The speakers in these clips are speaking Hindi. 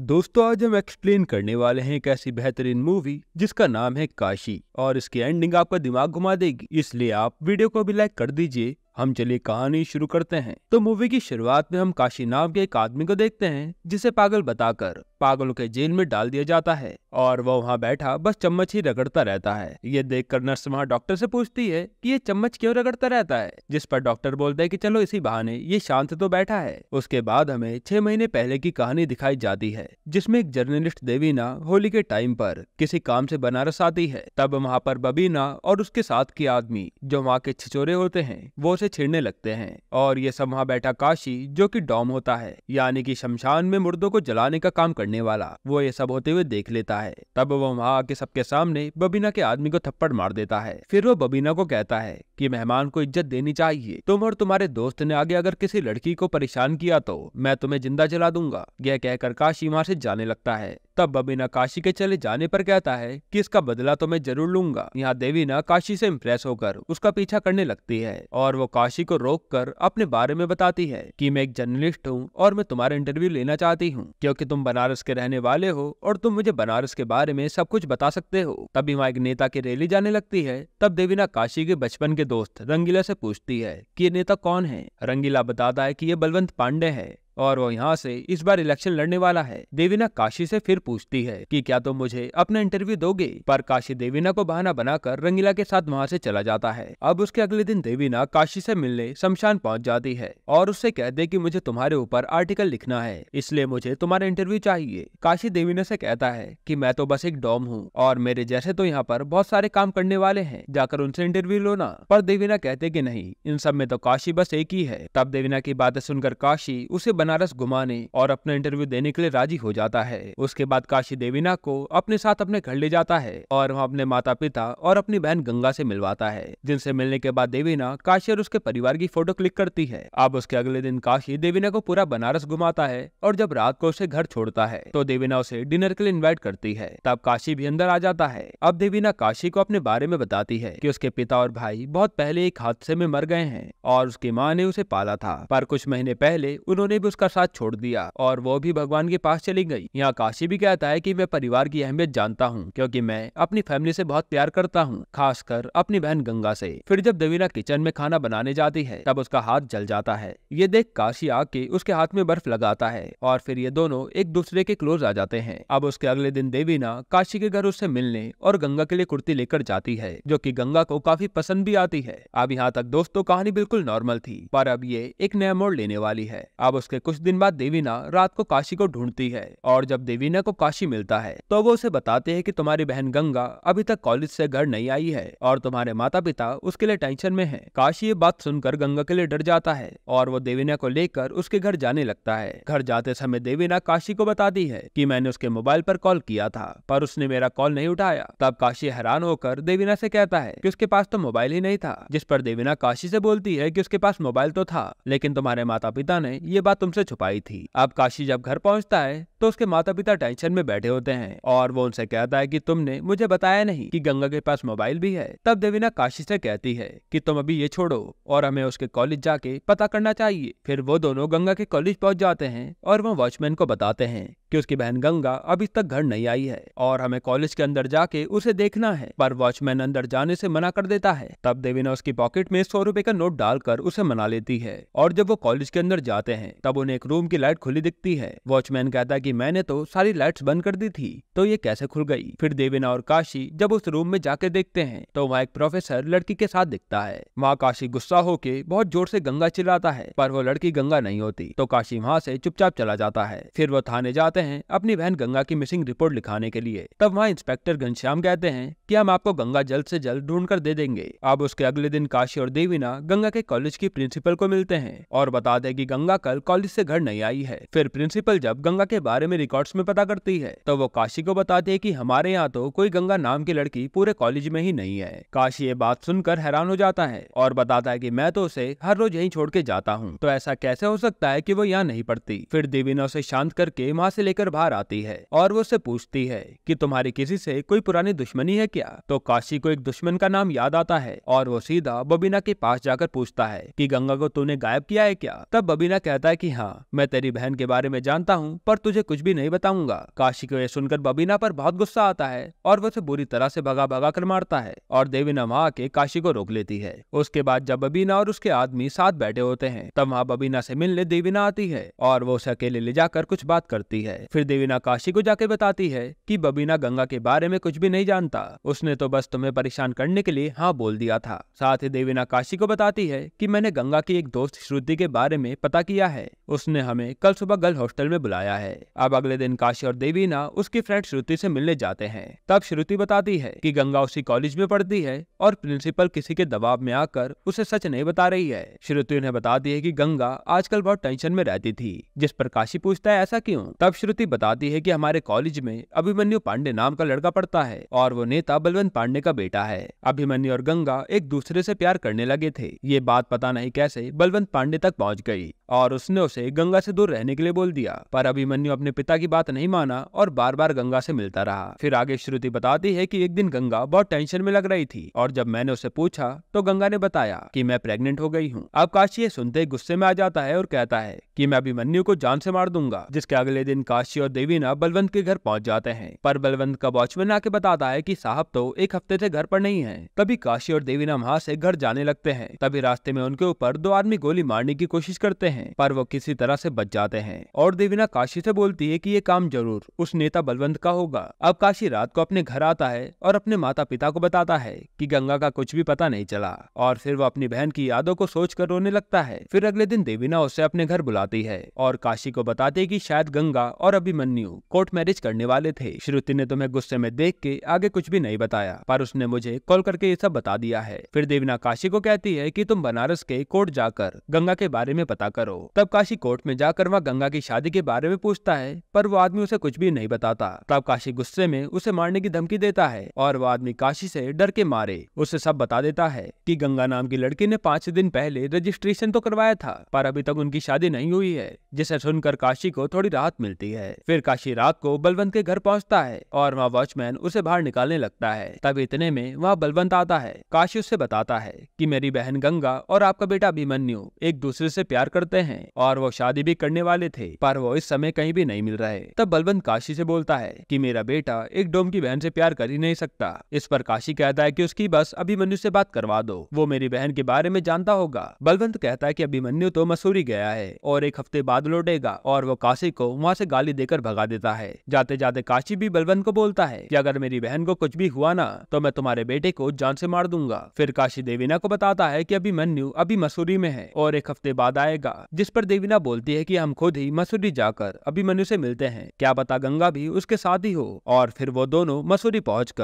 दोस्तों आज हम एक्सप्लेन करने वाले हैं एक ऐसी बेहतरीन मूवी जिसका नाम है काशी और इसकी एंडिंग आपका दिमाग घुमा देगी इसलिए आप वीडियो को भी लाइक कर दीजिए हम चलिए कहानी शुरू करते हैं तो मूवी की शुरुआत में हम काशी नाम के एक आदमी को देखते हैं जिसे पागल बताकर पागलों के जेल में डाल दिया जाता है और वह वहाँ बैठा बस चम्मच ही रगड़ता रहता है ये देखकर नर्स वहाँ डॉक्टर से पूछती है कि ये चम्मच क्यों रगड़ता रहता है जिस पर डॉक्टर बोलते है कि चलो इसी बहाने ये शांत तो बैठा है उसके बाद हमें छह महीने पहले की कहानी दिखाई जाती है जिसमे एक जर्नलिस्ट देवीना होली के टाइम पर किसी काम से बनारस आती है तब वहाँ पर बबीना और उसके साथ के आदमी जो वहाँ के छिचोरे होते हैं वो उसे छेड़ने लगते है और ये सब वहाँ बैठा काशी जो की डॉम होता है यानी की शमशान में मुर्दों को जलाने का काम कर करने वाला वो ये सब होते हुए देख लेता है तब वो वहाँ आके सबके सामने बबीना के आदमी को थप्पड़ मार देता है फिर वो बबीना को कहता है कि मेहमान को इज्जत देनी चाहिए तुम और तुम्हारे दोस्त ने आगे अगर किसी लड़की को परेशान किया तो मैं तुम्हें जिंदा जला दूंगा यह कहकर काशी वहाँ से जाने लगता है तब बबीना काशी के चले जाने पर कहता है कि इसका बदला तो मैं जरूर लूंगा यहाँ देवीना काशी से इम्प्रेस होकर उसका पीछा करने लगती है और वो काशी को रोक कर अपने बारे में बताती है कि मैं एक जर्नलिस्ट हूँ और मैं तुम्हारा इंटरव्यू लेना चाहती हूँ क्योंकि तुम बनारस के रहने वाले हो और तुम मुझे बनारस के बारे में सब कुछ बता सकते हो तभी वहाँ एक नेता की रैली जाने लगती है तब देवीना काशी के बचपन के दोस्त रंगीला से पूछती है की ये नेता कौन है रंगीला बताता है की ये बलवंत पांडे है और वो यहाँ से इस बार इलेक्शन लड़ने वाला है देवीना काशी से फिर पूछती है कि क्या तुम तो मुझे अपना इंटरव्यू दोगे पर काशी देवीना को बहाना बनाकर रंगीला के साथ वहाँ से चला जाता है अब उसके अगले दिन देवीना काशी से मिलने शमशान पहुँच जाती है और उससे कह दे की मुझे तुम्हारे ऊपर आर्टिकल लिखना है इसलिए मुझे तुम्हारा इंटरव्यू चाहिए काशी देवीना से कहता है की मैं तो बस एक डॉम हूँ और मेरे जैसे तो यहाँ पर बहुत सारे काम करने वाले है जाकर उनसे इंटरव्यू लो ना पर देवीना कहते की नहीं इन सब में तो काशी बस एक ही है तब देवीना की बातें सुनकर काशी उसे बनारस घुमाने और अपना इंटरव्यू देने के लिए राजी हो जाता है उसके बाद काशी देवीना को अपने साथ अपने घर ले जाता है और वह अपने माता पिता और अपनी बहन गंगा से मिलवाता है जिनसे मिलने के बाद देवीना काशी और उसके परिवार की फोटो क्लिक करती है अब उसके अगले दिन काशी देवीना को पूरा बनारस घुमाता है और जब रात को उसे घर छोड़ता है तो देवीना उसे डिनर के लिए इन्वाइट करती है तब काशी भी अंदर आ जाता है अब देवीना काशी को अपने बारे में बताती है कि उसके पिता और भाई बहुत पहले एक हादसे में मर गए हैं और उसकी माँ ने उसे पाला था पर कुछ महीने पहले उन्होंने भी उसका साथ छोड़ दिया और वो भी भगवान के पास चली गई यहाँ काशी भी कहता है की मैं परिवार की अहमियत जानता हूँ क्यूँकी मैं अपनी फैमिली से बहुत प्यार करता हूँ खासकर अपनी बहन गंगा से फिर जब देवीना किचन में खाना बनाने जाती है तब उसका हाथ जल जाता है ये देख काशी आके उसके हाथ में बर्फ लगाता है और फिर ये दोनों एक दूसरे के क्लोज आ जाते हैं अब उसके अगले दिन देवीना काशी के घर उससे मिलने और गंगा के लिए कुर्ती लेकर जाती है जो कि गंगा को काफी पसंद भी आती है अब यहाँ तक दोस्तों कहानी बिल्कुल नॉर्मल थी पर अब ये एक नया मोड़ लेने वाली है अब उसके कुछ दिन बाद देवीना रात को काशी को ढूंढती है और जब देवीना को काशी मिलता है तो वो उसे बताते हैं कि तुम्हारी बहन गंगा अभी तक कॉलेज से घर नहीं आई है और तुम्हारे माता पिता उसके लिए टेंशन में है काशी ये बात सुनकर गंगा के लिए डर जाता है और वो देवीना को लेकर उसके घर जाने लगता है घर जाते समय देवीना काशी को बताती है की मैंने उसके मोबाइल पर कॉल किया था पर उसने मेरा कॉल नहीं उठाया तब काशी हैरान होकर देवीना से कहता है की उसके पास तो मोबाइल ही नहीं था जिस पर देवीना काशी से बोलती है की उसके पास मोबाइल तो था लेकिन तुम्हारे माता पिता ने ये बात तुम उनसे छुपाई थी अब काशी जब घर पहुंचता है तो उसके माता पिता टेंशन में बैठे होते हैं और वो उनसे कहता है कि तुमने मुझे बताया नहीं कि गंगा के पास मोबाइल भी है तब देवीना काशी से कहती है कि तुम अभी ये छोड़ो और हमें उसके कॉलेज जाके पता करना चाहिए फिर वो दोनों गंगा के कॉलेज पहुंच जाते हैं और वो वॉचमैन को बताते हैं कि उसकी बहन गंगा अभी तक घर नहीं आई है और हमें कॉलेज के अंदर जाके उसे देखना है पर वॉचमैन अंदर जाने से मना कर देता है तब देविना उसकी पॉकेट में सौ रूपए का नोट डालकर उसे मना लेती है और जब वो कॉलेज के अंदर जाते हैं तब उन्हें एक रूम की लाइट खुली दिखती है वॉचमैन कहता है की मैंने तो सारी लाइट बंद कर दी थी तो ये कैसे खुल गई फिर देविना और काशी जब उस रूम में जाके देखते हैं तो वहाँ एक प्रोफेसर लड़की के साथ दिखता है वहाँ काशी गुस्सा होके बहुत जोर से गंगा चिल्लाता है पर वो लड़की गंगा नहीं होती तो काशी वहाँ से चुपचाप चला जाता है फिर वो थाने जाते हैं अपनी बहन गंगा की मिसिंग रिपोर्ट लिखाने के लिए तब वहाँ इंस्पेक्टर घनश्याम कहते हैं कि हम आपको गंगा जल्द से जल्द ढूंढ कर दे देंगे अब उसके अगले दिन काशी और देवीना गंगा के कॉलेज की प्रिंसिपल को मिलते हैं और बताते दे की गंगा कल कॉलेज ऐसी घर नहीं आई है फिर प्रिंसिपल जब गंगा के बारे में रिकॉर्ड में पता करती है तो वो काशी को बताते है की हमारे यहाँ तो कोई गंगा नाम की लड़की पूरे कॉलेज में ही नहीं है काशी ये बात सुनकर हैरान हो जाता है और बताता है की मैं तो उसे हर रोज यही छोड़ के जाता हूँ तो ऐसा कैसे हो सकता है की वो यहाँ नहीं पड़ती फिर देवीना उसे शांत करके वहाँ से लेकर बाहर आती है और वो उसे पूछती है कि तुम्हारी किसी से कोई पुरानी दुश्मनी है क्या तो काशी को एक दुश्मन का नाम याद आता है और वो सीधा बबीना के पास जाकर पूछता है कि गंगा को तूने गायब किया है क्या तब बबीना कहता है कि हाँ मैं तेरी बहन के बारे में जानता हूँ पर तुझे कुछ भी नहीं बताऊंगा काशी को यह सुनकर बबीना पर बहुत गुस्सा आता है और वो उसे बुरी तरह से भगा भगा कर मारता है और देवीना वहाँ आके काशी को रोक लेती है उसके बाद जब बबीना और उसके आदमी साथ बैठे होते हैं तब वहाँ बबीना से मिलने देवीना आती है और वो उसे अकेले ले जाकर कुछ बात करती है है फिर देवीना काशी को जाके बताती है कि बबीना गंगा के बारे में कुछ भी नहीं जानता उसने तो बस तुम्हें परेशान करने के लिए हाँ बोल दिया था साथ ही देवीना काशी को बताती है कि मैंने गंगा की एक दोस्त श्रुति के बारे में पता किया है उसने हमें कल सुबह गर्ल हॉस्टल में बुलाया है अब अगले दिन काशी और देवीना उसकी फ्रेंड श्रुति से मिलने जाते हैं तब श्रुति बताती है की गंगा उसी कॉलेज में पढ़ती है और प्रिंसिपल किसी के दबाव में आकर उसे सच नहीं बता रही है श्रुति उन्हें बताती है की गंगा आजकल बहुत टेंशन में रहती थी जिस पर काशी पूछता है ऐसा क्यों तब श्रुति बताती है कि हमारे कॉलेज में अभिमन्यु पांडे नाम का लड़का पड़ता है और वो नेता बलवंत पांडे का बेटा है अभिमन्यु और गंगा एक दूसरे से प्यार करने लगे थे ये बात पता नहीं कैसे बलवंत पांडे तक पहुंच गई और उसने उसे गंगा से दूर रहने के लिए बोल दिया पर अभिमन्यु अपने पिता की बात नहीं माना और बार बार गंगा से मिलता रहा फिर आगे श्रुति बताती है कि एक दिन गंगा बहुत टेंशन में लग रही थी और जब मैंने उसे पूछा तो गंगा ने बताया कि मैं प्रेग्नेंट हो गई हूँ अब काशी ये सुनते गुस्से में आ जाता है और कहता है की मैं अभिमन्यु को जान से मार दूंगा जिसके अगले दिन काशी और देवीना बलवंत के घर पहुंच जाते हैं पर बलवंत का वॉचमैन आके बताता है कि साहब तो एक हफ्ते से घर पर नहीं है तभी काशी और देवीना वहाँ से घर जाने लगते हैं तभी रास्ते में उनके ऊपर दो आदमी गोली मारने की कोशिश करते हैं पर वो किसी तरह से बच जाते हैं और देवीना काशी से बोलती है कि ये काम जरूर उस नेता बलवंत का होगा अब काशी रात को अपने घर आता है और अपने माता पिता को बताता है कि गंगा का कुछ भी पता नहीं चला और फिर वो अपनी बहन की यादों को सोच कर रोने लगता है फिर अगले दिन देवीना उसे अपने घर बुलाती है और काशी को बताती है की शायद गंगा और अभिमन्यु कोर्ट मैरिज करने वाले थे श्रुति ने तुम्हें गुस्से में देख के आगे कुछ भी नहीं बताया पर उसने मुझे कॉल करके ये सब बता दिया है फिर देवना काशी को कहती है की तुम बनारस के कोर्ट जाकर गंगा के बारे में पता करो तब काशी कोर्ट में जाकर वह गंगा की शादी के बारे में पूछता है पर वो आदमी उसे कुछ भी नहीं बताता तब काशी गुस्से में उसे मारने की धमकी देता है और वो आदमी काशी से डर के मारे उसे सब बता देता है कि गंगा नाम की लड़की ने पांच दिन पहले रजिस्ट्रेशन तो करवाया था पर अभी तक उनकी शादी नहीं हुई है जिसे सुनकर काशी को थोड़ी राहत मिलती है है फिर काशी रात को बलवंत के घर पहुंचता है और वहाँ वॉचमैन उसे बाहर निकालने लगता है तब इतने में वहाँ बलवंत आता है काशी उससे बताता है कि मेरी बहन गंगा और आपका बेटा अभिमन्यु एक दूसरे से प्यार करते हैं और वो शादी भी करने वाले थे पर वो इस समय कहीं भी नहीं मिल रहे तब बलवंत काशी से बोलता है कि मेरा बेटा एक डोम की बहन से प्यार कर ही नहीं सकता इस पर काशी कहता है कि उसकी बस अभिमन्यु से बात करवा दो वो मेरी बहन के बारे में जानता होगा बलवंत कहता है की अभिमन्यु तो मसूरी गया है और एक हफ्ते बाद लौटेगा और वो काशी को वहाँ से गाली गाली देकर भगा देता है जाते जाते काशी भी बलवंत को बोलता है कि अगर मेरी बहन को कुछ भी हुआ ना तो मैं तुम्हारे बेटे को जान से मार दूंगा फिर काशी देवीना को बताता है की अभी मनु अभी मसूरी में है और एक हफ्ते बाद आएगा जिस पर देवीना बोलती है की हम खुद ही मसूरी जाकर अभी मनु से मिलते हैं क्या पता गंगा भी उसके साथ ही हो और फिर वो दोनों मसूरी अभी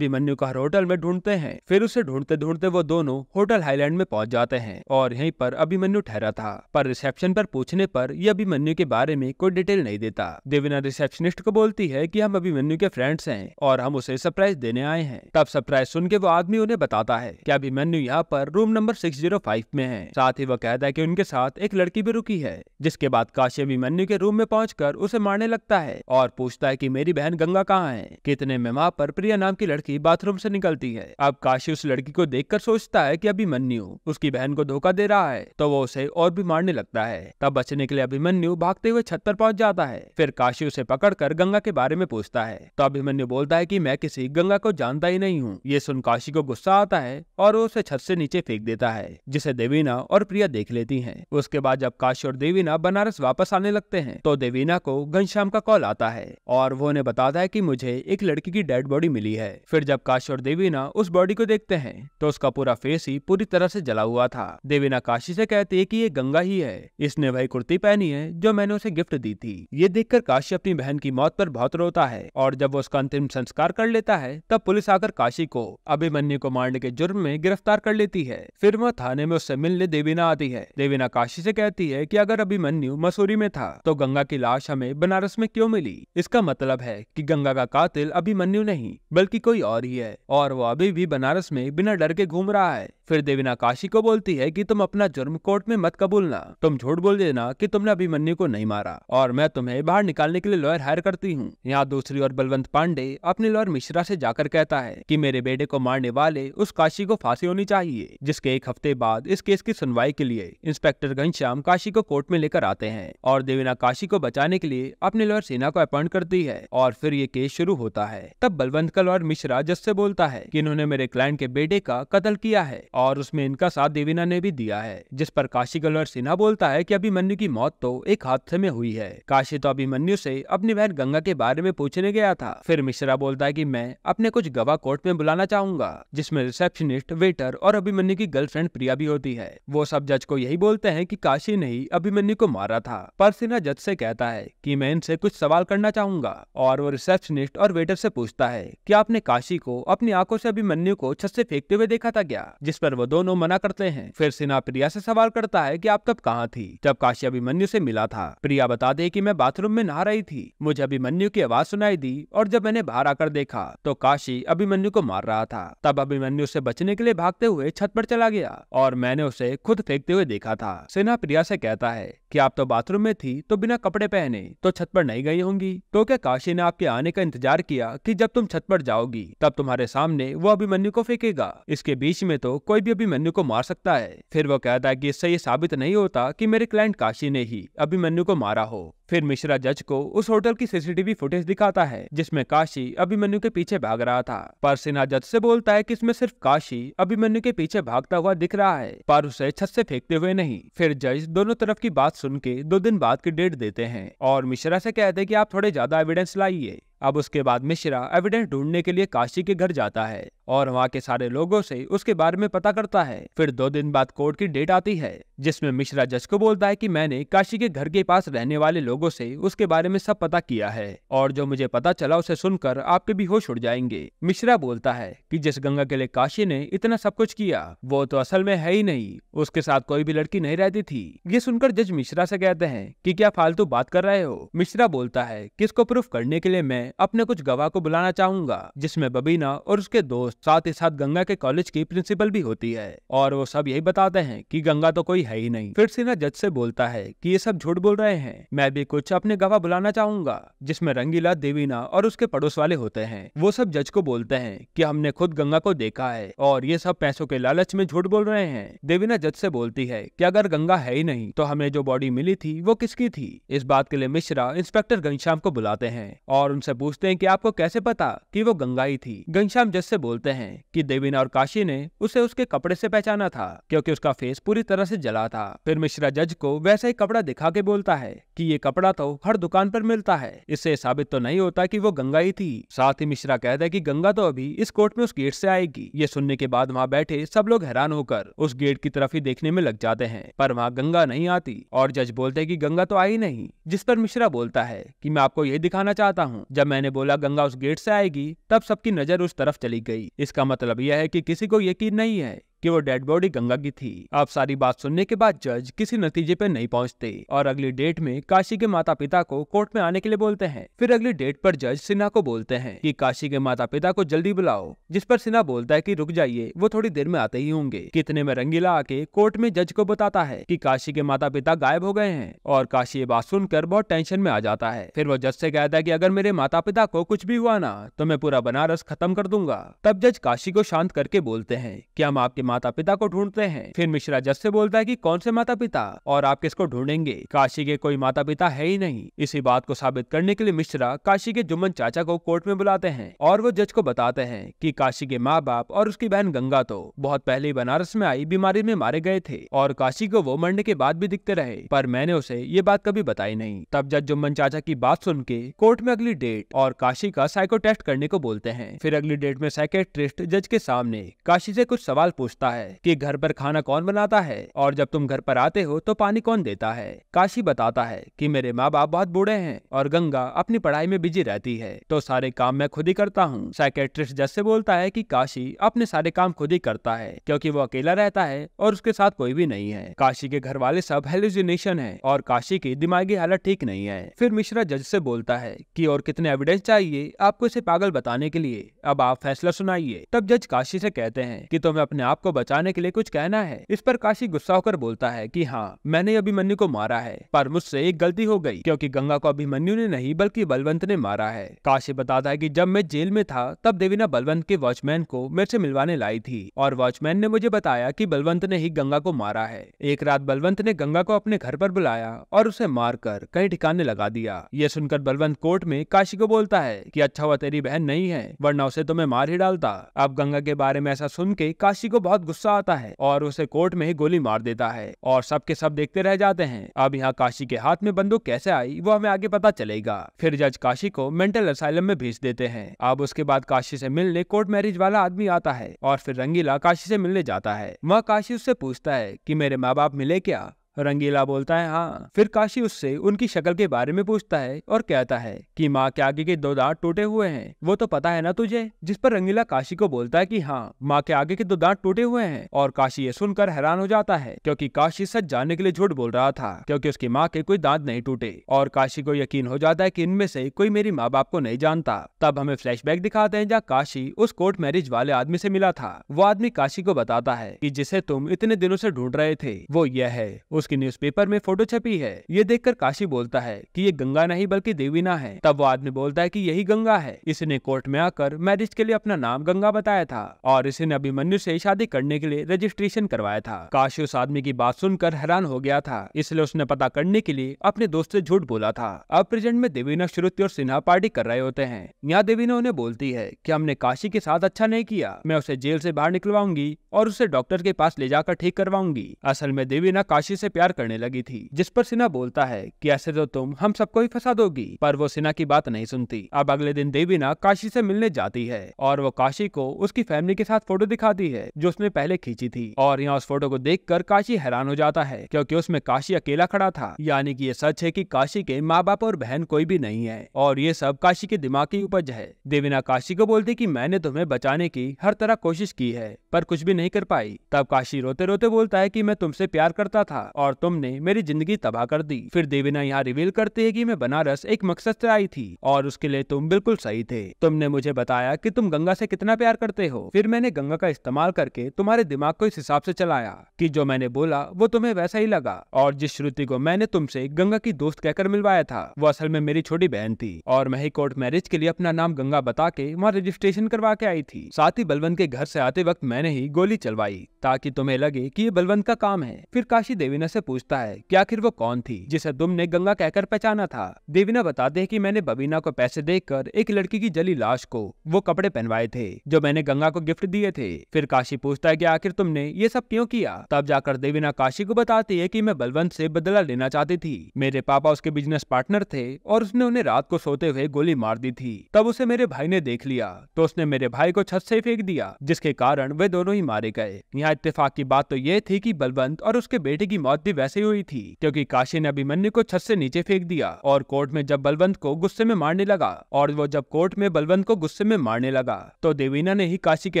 अभिमन्यु का होटल में ढूंढते हैं फिर उसे ढूंढते ढूंढते वो दोनों होटल हाईलैंड में पहुंच जाते हैं और यहीं पर अभिमन्यु ठहरा था पर रिसेप्शन पर पूछने पर यह अभिमन्यु के बारे में कोई डिटेल नहीं देता मिला देविना रिसेप्शनिस्ट को बोलती है कि हम अभिमन्यु के फ्रेंड्स हैं और हम उसे सरप्राइज देने आए हैं तब सरप्राइज सुन के वो आदमी उन्हें बताता है कि अभिमन्यु यहाँ पर रूम नंबर 605 में है साथ ही वो कहता है कि उनके साथ एक लड़की भी रुकी है जिसके बाद काशी अभिमन्यु के रूम में पहुँच उसे मारने लगता है और पूछता है कि मेरी बहन गंगा कहाँ है कितने में वहाँ पर प्रिया नाम की लड़की बाथरूम से निकलती है अब काशी उस लड़की को देखकर सोचता है कि अभिमन्यु उसकी बहन को धोखा दे रहा है तो वो उसे और भी मारने लगता है तब बचने के लिए अभिमन्यु भागते हुए छत पर पहुंच जाता है फिर काशी उसे पकड़कर गंगा के बारे में पूछता है तो अभिमन्यु बोलता है कि मैं किसी गंगा को जानता ही नहीं हूँ ये सुन काशी को गुस्सा आता है और वो उसे छत से नीचे फेंक देता है जिसे देवीना और प्रिया देख लेती है उसके बाद जब काशी और देवीना बनारस वापस आने लगते हैं तो देवीना को घनश्याम का कॉल आता है और वो उन्हें बताता है की मुझे एक लड़की की डेड बॉडी मिली है फिर जब काशी और देवीना उस बॉडी को देखते हैं तो उसका पूरा फेस ही पूरी तरह से जला हुआ था देवीना काशी से कहती है की ये गंगा ही है इसने वही कुर्ती पहनी है जो मैंने उसे गिफ्ट दी थी ये देखकर काशी अपनी बहन की मौत पर बहुत रोता है और जब वो उसका अंतिम संस्कार कर लेता है तब पुलिस आकर काशी को अभिमन्यु को मारने के जुर्म में गिरफ्तार कर लेती है फिर वह थाने में उससे मिलने देवीना आती है देवीना काशी से कहती है कि अगर अभिमन्यु मसूरी में था तो गंगा की लाश हमें बनारस में क्यों मिली इसका मतलब है कि गंगा का कातिल अभिमन्यु नहीं बल्कि कोई और ही है और वो अभी भी बनारस में बिना डर के घूम रहा है फिर देवीना काशी को बोलती है कि तुम अपना जुर्म कोर्ट में मत कबूलना तुम झूठ बोल देना कि तुमने अभिमन्यु को नहीं मारा और मैं तुम्हें बाहर निकालने के लिए लॉयर हायर करती हूँ यहाँ दूसरी ओर बलवंत पांडे अपने लॉयर मिश्रा ऐसी जाकर कहता है की मेरे बेटे को मारने वाले उस काशी को फांसी होनी चाहिए जिसके एक हफ्ते बाद इस केस की सुनवाई के लिए इंस्पेक्टर घनश्याम काशी को कोर्ट में लेकर आते हैं और देवीना काशी को बचाने के लिए अपने लॉयर सेना को अपॉइंट करती है और फिर ये केस शुरू होता है तब बलवंत का लॉयर मिश्रा जस से बोलता है कि इन्होंने मेरे क्लाइंट के बेटे का कत्ल किया है और उसमें इनका साथ देवीना ने भी दिया है जिस पर काशी का लॉयर सिन्हा बोलता है की मनु की मौत तो एक हादसे में हुई है काशी तो अभिमन्यु से अपनी बहन गंगा के बारे में पूछने गया था फिर मिश्रा बोलता है कि मैं अपने कुछ गवाह कोर्ट में बुलाना चाहूंगा जिसमें रिसेप्शनिस्ट वेटर और अभिमन्यु की गर्लफ्रेंड प्रिया भी होती है वो सब जज को यही बोलते हैं कि काशी ने ही अभिमन्यु को मारा था पर सिन्हा जज से कहता है कि मैं इनसे कुछ सवाल करना चाहूंगा और वो रिसेप्शनिस्ट और वेटर से पूछता है कि आपने काशी को अपनी आंखों से अभिमन्यु को छत से फेंकते हुए देखा था क्या जिस पर वो दोनों मना करते हैं फिर सिन्हा प्रिया से सवाल करता है की आप तब कहाँ थी जब काशी अभिमन्यु से मिला था प्रिया बता दे की मैं बाथरूम बाथरूम में नहा रही थी मुझे अभिमन्यु की आवाज सुनाई दी और जब मैंने बाहर आकर देखा तो काशी अभिमन्यु को मार रहा था तब अभिमन्यु से बचने के लिए भागते हुए छत पर चला गया और मैंने उसे खुद फेंकते हुए देखा था सेना प्रिया से कहता है कि आप तो बाथरूम में थी तो बिना कपड़े पहने तो छत पर नहीं गई होंगी तो क्या काशी ने आपके आने का इंतजार किया कि जब तुम छत पर जाओगी तब तुम्हारे सामने वो अभिमन्यु को फेंकेगा इसके बीच में तो कोई भी अभिमन्यु को मार सकता है फिर वो कहता है कि इससे ये साबित नहीं होता कि मेरे क्लाइंट काशी ने ही अभिमन्यु को मारा हो फिर मिश्रा जज को उस होटल की सीसीटीवी फुटेज दिखाता है जिसमें काशी अभिमन्यु के पीछे भाग रहा था पर सिन्हा जज से बोलता है कि इसमें सिर्फ काशी अभिमन्यु के पीछे भागता हुआ दिख रहा है पर उसे छत से फेंकते हुए नहीं फिर जज दोनों तरफ की बात सुन के दो दिन बाद की डेट देते हैं और मिश्रा से कहते हैं कि आप थोड़े ज्यादा एविडेंस लाइए अब उसके बाद मिश्रा एविडेंस ढूंढने के लिए काशी के घर जाता है और वहाँ के सारे लोगों से उसके बारे में पता करता है फिर दो दिन बाद कोर्ट की डेट आती है जिसमें मिश्रा जज को बोलता है कि मैंने काशी के घर के पास रहने वाले लोगों से उसके बारे में सब पता किया है और जो मुझे पता चला उसे सुनकर आपके भी होश उड़ जाएंगे मिश्रा बोलता है कि जिस गंगा के लिए काशी ने इतना सब कुछ किया वो तो असल में है ही नहीं उसके साथ कोई भी लड़की नहीं रहती थी ये सुनकर जज मिश्रा से कहते हैं कि क्या फालतू बात कर रहे हो मिश्रा बोलता है कि इसको प्रूफ करने के लिए मैं अपने कुछ गवाह को बुलाना चाहूंगा जिसमें बबीना और उसके दोस्त साथ ही साथ गंगा के कॉलेज की प्रिंसिपल भी होती है और वो सब यही बताते हैं कि गंगा तो कोई है ही नहीं फिर सिन्हा जज से बोलता है कि ये सब झूठ बोल रहे हैं मैं भी कुछ अपने गवाह बुलाना चाहूंगा जिसमें रंगीला देवीना और उसके पड़ोस वाले होते हैं वो सब जज को बोलते हैं कि हमने खुद गंगा को देखा है और ये सब पैसों के लालच में झूठ बोल रहे हैं देवीना जज से बोलती है कि अगर गंगा है ही नहीं तो हमें जो बॉडी मिली थी वो किसकी थी इस बात के लिए मिश्रा इंस्पेक्टर घनश्याम को बुलाते हैं और उनसे पूछते हैं कि आपको कैसे पता कि वो गंगा ही थी घनश्याम जज से बोलते बोलते हैं कि देवीना और काशी ने उसे उसके कपड़े से पहचाना था क्योंकि उसका फेस पूरी तरह से जला था फिर मिश्रा जज को वैसा ही कपड़ा दिखा के बोलता है कि ये कपड़ा तो हर दुकान पर मिलता है इससे साबित तो नहीं होता कि वो गंगा ही थी साथ ही मिश्रा कहता है कि गंगा तो अभी इस कोर्ट में उस गेट से आएगी ये सुनने के बाद वहाँ बैठे सब लोग हैरान होकर उस गेट की तरफ ही देखने में लग जाते हैं पर वहाँ गंगा नहीं आती और जज बोलते की गंगा तो आई नहीं जिस पर मिश्रा बोलता है की मैं आपको ये दिखाना चाहता हूँ जब मैंने बोला गंगा उस गेट से आएगी तब सबकी नजर उस तरफ चली गई इसका मतलब यह है कि किसी को यकीन नहीं है कि वो डेड बॉडी गंगा की थी अब सारी बात सुनने के बाद जज किसी नतीजे पे नहीं पहुंचते और अगली डेट में काशी के माता पिता को कोर्ट में आने के लिए बोलते हैं फिर अगली डेट पर जज सिन्हा को बोलते हैं कि काशी के माता पिता को जल्दी बुलाओ जिस पर सिन्हा बोलता है कि रुक जाइए वो थोड़ी देर में आते ही होंगे कितने में रंगीला आके कोर्ट में जज को बताता है की काशी के माता पिता गायब हो गए हैं और काशी ये बात सुनकर बहुत टेंशन में आ जाता है फिर वो जज से कहता है की अगर मेरे माता पिता को कुछ भी हुआ ना तो मैं पूरा बनारस खत्म कर दूंगा तब जज काशी को शांत करके बोलते हैं की हम आपके माता पिता को ढूंढते हैं फिर मिश्रा जस से बोलता है कि कौन से माता पिता और आप किसको ढूंढेंगे काशी के कोई माता पिता है ही नहीं इसी बात को साबित करने के लिए मिश्रा काशी के जुम्मन चाचा को कोर्ट में बुलाते हैं और वो जज को बताते हैं की काशी के माँ बाप और उसकी बहन गंगा तो बहुत पहले बनारस में आई बीमारी में मारे गए थे और काशी को वो मरने के बाद भी दिखते रहे पर मैंने उसे ये बात कभी बताई नहीं तब जज जुम्मन चाचा की बात सुन के कोर्ट में अगली डेट और काशी का साइको टेस्ट करने को बोलते हैं फिर अगली डेट में साइकेट्रिस्ट जज के सामने काशी से कुछ सवाल पूछ पूछता है कि घर पर खाना कौन बनाता है और जब तुम घर पर आते हो तो पानी कौन देता है काशी बताता है कि मेरे माँ बाप बहुत बूढ़े हैं और गंगा अपनी पढ़ाई में बिजी रहती है तो सारे काम मैं खुद ही करता हूँ साइकेट्रिस्ट जैसे बोलता है की काशी अपने सारे काम खुद ही करता है क्यूँकी वो अकेला रहता है और उसके साथ कोई भी नहीं है काशी के घर वाले सब हेलुजिनेशन है और काशी की दिमागी हालत ठीक नहीं है फिर मिश्रा जज से बोलता है कि और कितने एविडेंस चाहिए आपको इसे पागल बताने के लिए अब आप फैसला सुनाइए तब जज काशी से कहते हैं कि तुम्हें अपने आप को बचाने के लिए कुछ कहना है इस पर काशी गुस्सा होकर बोलता है कि हाँ मैंने अभिमन्यु को मारा है पर मुझसे एक गलती हो गई क्योंकि गंगा को अभिमन्यु ने नहीं बल्कि बलवंत ने मारा है काशी बताता है कि जब मैं जेल में था तब देवीना बलवंत के वॉचमैन को मेरे से मिलवाने लाई थी और वॉचमैन ने मुझे बताया की बलवंत ने ही गंगा को मारा है एक रात बलवंत ने गंगा को अपने घर पर बुलाया और उसे मारकर कई ठिकाने लगा दिया यह सुनकर बलवंत कोर्ट में काशी को बोलता है की अच्छा हुआ तेरी बहन नहीं है वरना उसे तो मैं मार ही डालता अब गंगा के बारे में ऐसा सुन के काशी को बहुत बहुत गुस्सा आता है और उसे कोर्ट में ही गोली मार देता है और सबके सब देखते रह जाते हैं अब यहाँ काशी के हाथ में बंदूक कैसे आई वो हमें आगे पता चलेगा फिर जज काशी को मेंटल असाइलम में भेज देते हैं अब उसके बाद काशी से मिलने कोर्ट मैरिज वाला आदमी आता है और फिर रंगीला काशी से मिलने जाता है वह काशी उससे पूछता है की मेरे माँ बाप मिले क्या रंगीला बोलता है हाँ फिर काशी उससे उनकी शक्ल के बारे में पूछता है और कहता है कि माँ के आगे के दो दांत टूटे हुए हैं वो तो पता है ना तुझे जिस पर रंगीला काशी को बोलता है कि हाँ माँ के आगे के दो दांत टूटे हुए हैं और काशी ये सुनकर हैरान हो जाता है क्योंकि काशी सच जानने के लिए झूठ बोल रहा था क्योंकि उसकी माँ के कोई दांत नहीं टूटे और काशी को यकीन हो जाता है की इनमें से कोई मेरी माँ बाप को नहीं जानता तब हमें बैक दिखाते हैं जहाँ काशी उस कोर्ट मैरिज वाले आदमी से मिला था वो आदमी काशी को बताता है की जिसे तुम इतने दिनों से ढूंढ रहे थे वो यह है उस उसके न्यूज़पेपर में फोटो छपी है ये देखकर काशी बोलता है कि ये गंगा नहीं बल्कि देवीना है तब वो आदमी बोलता है कि यही गंगा है इसने कोर्ट में आकर मैरिज के लिए अपना नाम गंगा बताया था और इसने अभिमन्यु से शादी करने के लिए रजिस्ट्रेशन करवाया था काशी उस आदमी की बात सुनकर हैरान हो गया था इसलिए उसने पता करने के लिए अपने दोस्त से झूठ बोला था अब प्रेजेंट में देवीना श्रुति और सिन्हा पार्टी कर रहे होते हैं यहाँ देवीना उन्हें बोलती है की हमने काशी के साथ अच्छा नहीं किया मैं उसे जेल ऐसी बाहर निकलवाऊंगी और उसे डॉक्टर के पास ले जाकर ठीक करवाऊंगी असल में देवीना काशी से प्यार करने लगी थी जिस पर सिन्हा बोलता है कि ऐसे तो तुम हम सबको ही फंसा दोगी पर वो सिन्हा की बात नहीं सुनती अब अगले दिन देवीना काशी से मिलने जाती है और वो काशी को उसकी फैमिली के साथ फोटो दिखाती है जो उसने पहले खींची थी और यहाँ उस फोटो को देख काशी हैरान हो जाता है क्योंकि उसमें काशी अकेला खड़ा था यानी कि ये सच है कि काशी के माँ बाप और बहन कोई भी नहीं है और ये सब काशी के दिमाग की उपज है देवीना काशी को बोलती कि मैंने तुम्हें बचाने की हर तरह कोशिश की है पर कुछ भी नहीं कर पाई तब काशी रोते रोते बोलता है कि मैं तुमसे प्यार करता था और और तुमने मेरी जिंदगी तबाह कर दी फिर देवीना यहाँ रिवील करती है कि मैं बनारस एक मकसद से आई थी और उसके लिए तुम बिल्कुल सही थे तुमने मुझे बताया कि तुम गंगा से कितना प्यार करते हो फिर मैंने गंगा का इस्तेमाल करके तुम्हारे दिमाग को इस हिसाब से चलाया कि जो मैंने बोला वो तुम्हें वैसा ही लगा और जिस श्रुति को मैंने तुमसे गंगा की दोस्त कहकर मिलवाया था वो असल में मेरी छोटी बहन थी और मैं ही कोर्ट मैरिज के लिए अपना नाम गंगा बता के वहाँ रजिस्ट्रेशन करवा के आई थी साथ ही बलवंत के घर से आते वक्त मैंने ही गोली चलवाई ताकि तुम्हें लगे कि ये बलवंत का काम है फिर काशी देवी ने देवीना से पूछता है कि आखिर वो कौन थी जिसे तुमने गंगा कहकर पहचाना था देविना बताते है की मैंने बबीना को पैसे देकर एक लड़की की जली लाश को वो कपड़े पहनवाए थे जो मैंने गंगा को गिफ्ट दिए थे फिर काशी पूछता है की आखिर तुमने ये सब क्यों किया तब जाकर देवीना काशी को बताती है की मैं बलवंत से बदला लेना चाहती थी मेरे पापा उसके बिजनेस पार्टनर थे और उसने उन्हें रात को सोते हुए गोली मार दी थी तब उसे मेरे भाई ने देख लिया तो उसने मेरे भाई को छत से फेंक दिया जिसके कारण वे दोनों ही मारे गए यहाँ इत्तेफाक की बात तो ये थी कि बलवंत और उसके बेटे की मौत बात भी वैसे ही हुई थी क्योंकि काशी ने अभिमन्यु को छत से नीचे फेंक दिया और कोर्ट में जब बलवंत को गुस्से में मारने लगा और वो जब कोर्ट में बलवंत को गुस्से में मारने लगा तो देवीना ने ही काशी के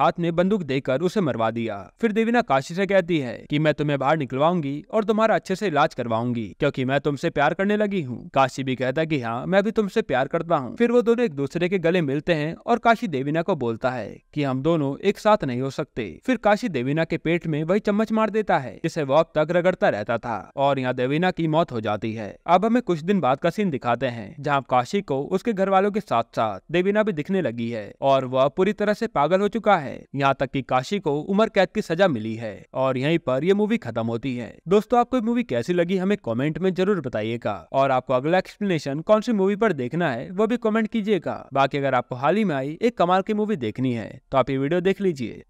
हाथ में बंदूक देकर उसे मरवा दिया फिर देवीना काशी से कहती है की मैं तुम्हें बाहर निकलवाऊंगी और तुम्हारा अच्छे से इलाज करवाऊंगी क्योंकि मैं तुमसे प्यार करने लगी हूँ काशी भी कहता की हाँ मैं भी तुमसे प्यार करता हूँ फिर वो दोनों एक दूसरे के गले मिलते हैं और काशी देवीना को बोलता है की हम दोनों एक साथ नहीं हो सकते फिर काशी देवीना के पेट में वही चम्मच मार देता है जिसे वो अब तक रगड़ता रहता था और यहाँ देवीना की मौत हो जाती है अब हमें कुछ दिन बाद का सीन दिखाते हैं जहाँ काशी को उसके घर वालों के साथ साथ देवीना भी दिखने लगी है और वह पूरी तरह से पागल हो चुका है यहाँ तक कि काशी को उम्र कैद की सजा मिली है और यहीं पर यह मूवी खत्म होती है दोस्तों आपको मूवी कैसी लगी हमें कॉमेंट में जरूर बताइएगा और आपको अगला एक्सप्लेनेशन कौन सी मूवी आरोप देखना है वो भी कॉमेंट कीजिएगा बाकी अगर आपको हाल ही में आई एक कमाल की मूवी देखनी है तो आप ये वीडियो देख लीजिए